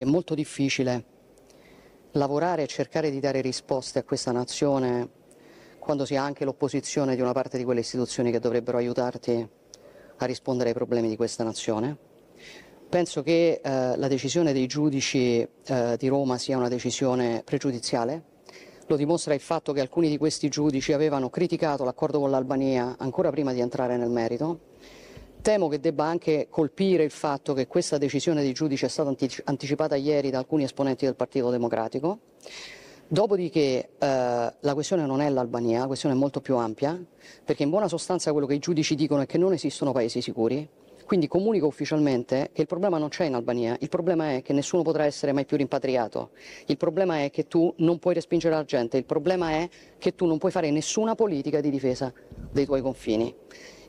È molto difficile lavorare e cercare di dare risposte a questa nazione quando si ha anche l'opposizione di una parte di quelle istituzioni che dovrebbero aiutarti a rispondere ai problemi di questa nazione. Penso che eh, la decisione dei giudici eh, di Roma sia una decisione pregiudiziale. Lo dimostra il fatto che alcuni di questi giudici avevano criticato l'accordo con l'Albania ancora prima di entrare nel merito temo che debba anche colpire il fatto che questa decisione dei giudici è stata anticipata ieri da alcuni esponenti del Partito Democratico. Dopodiché eh, la questione non è l'Albania, la questione è molto più ampia, perché in buona sostanza quello che i giudici dicono è che non esistono paesi sicuri. Quindi comunico ufficialmente che il problema non c'è in Albania, il problema è che nessuno potrà essere mai più rimpatriato, il problema è che tu non puoi respingere la gente, il problema è che tu non puoi fare nessuna politica di difesa dei tuoi confini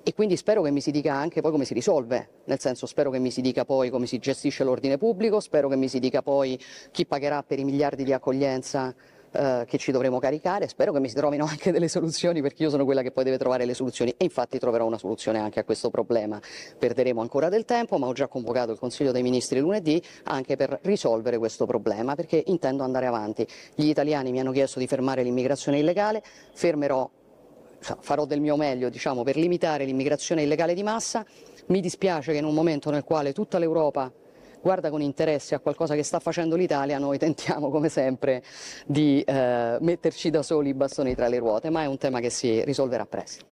e quindi spero che mi si dica anche poi come si risolve, nel senso spero che mi si dica poi come si gestisce l'ordine pubblico, spero che mi si dica poi chi pagherà per i miliardi di accoglienza eh, che ci dovremo caricare, spero che mi si trovino anche delle soluzioni perché io sono quella che poi deve trovare le soluzioni e infatti troverò una soluzione anche a questo problema. Perderemo ancora del tempo ma ho già convocato il Consiglio dei Ministri lunedì anche per risolvere questo problema perché intendo andare avanti. Gli italiani mi hanno chiesto di fermare l'immigrazione illegale, fermerò farò del mio meglio diciamo, per limitare l'immigrazione illegale di massa. Mi dispiace che in un momento nel quale tutta l'Europa guarda con interesse a qualcosa che sta facendo l'Italia, noi tentiamo come sempre di eh, metterci da soli i bastoni tra le ruote, ma è un tema che si risolverà presto.